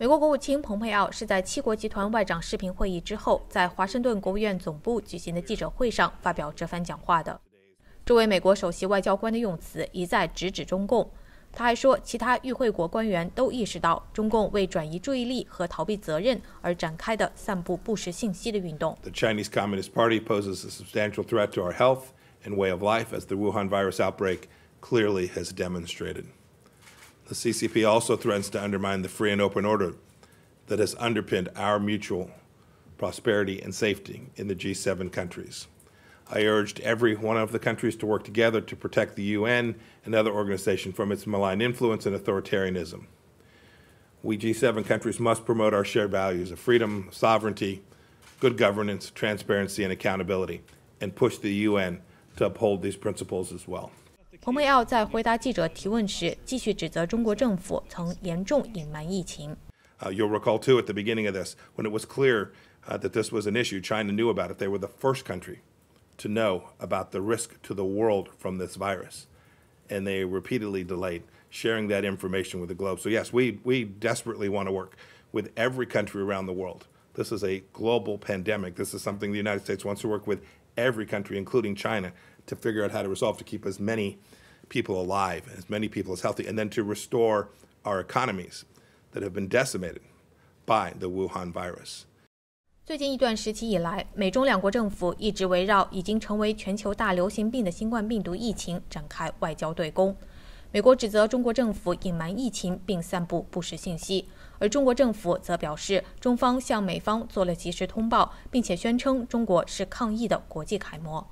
美国国务卿蓬佩奥是在七国集团外长视频会议之后，在华盛顿国务院总部举行的记者会上发表这番讲话的。作为美国首席外交官的用词一再直指中共，他还说其他与会国官员都意识到中共为转移注意力和逃避责任而展开的散布不实信息的运动。The Chinese Communist Party poses a substantial threat to our health and way of life as the Wuhan virus outbreak clearly has demonstrated。The CCP also threatens to undermine the free and open order that has underpinned our mutual prosperity and safety in the G7 countries. I urged every one of the countries to work together to protect the UN and other organizations from its malign influence and authoritarianism. We G7 countries must promote our shared values of freedom, sovereignty, good governance, transparency, and accountability, and push the UN to uphold these principles as well. 蓬佩奥在回答记者提问时，继续指责中国政府曾严重隐瞒疫情。Uh, you'll recall too at the beginning of this, when it was clear uh, that this was an issue, China knew about it. They were the first country to know about the risk to the world from this virus, and they repeatedly delayed sharing that information with the globe. So yes, we we desperately want to work with every country around the world. This is a global pandemic. This is something the United States wants to work with every country, including China, to figure out how to resolve to keep as many people alive, as many people as healthy, and then to restore our economies that have been decimated by the Wuhan virus. 最近一段时期以来，美中两国政府一直围绕已经成为全球大流行病的新冠病毒疫情展开外交对攻。美国指责中国政府隐瞒疫情并散布不实信息，而中国政府则表示，中方向美方做了及时通报，并且宣称中国是抗疫的国际楷模。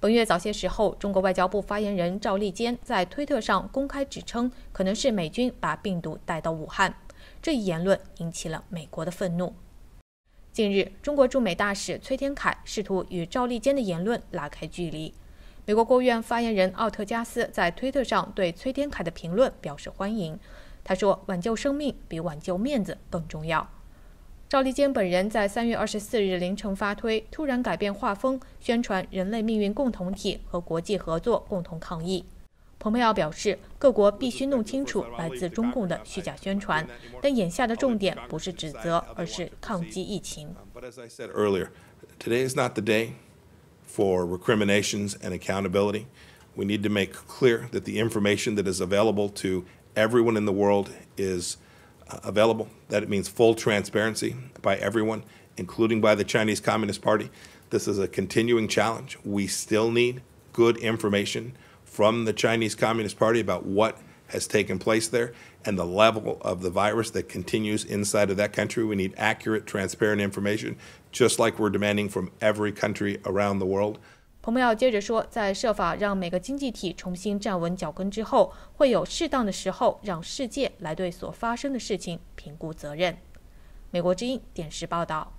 本月早些时候，中国外交部发言人赵立坚在推特上公开指称，可能是美军把病毒带到武汉。这一言论引起了美国的愤怒。近日，中国驻美大使崔天凯试图与赵立坚的言论拉开距离。美国国务院发言人奥特加斯在推特上对崔天凯的评论表示欢迎。他说：“挽救生命比挽救面子更重要。”赵立坚本人在三月二十四日凌晨发推，突然改变画风，宣传人类命运共同体和国际合作，共同抗疫。蓬佩奥表示，各国必须弄清楚来自中共的虚假宣传，但眼下的重点不是指责，而是抗击疫情。But as I said earlier, today is not the day for recriminations and accountability. We need to make clear that the information that is available to everyone in the world is uh, available, that it means full transparency by everyone, including by the Chinese Communist Party. This is a continuing challenge. We still need good information from the Chinese Communist Party about what has taken place there and the level of the virus that continues inside of that country. We need accurate, transparent information, just like we're demanding from every country around the world. 我们要接着说，在设法让每个经济体重新站稳脚跟之后，会有适当的时候让世界来对所发生的事情评估责任。美国之音电视报道。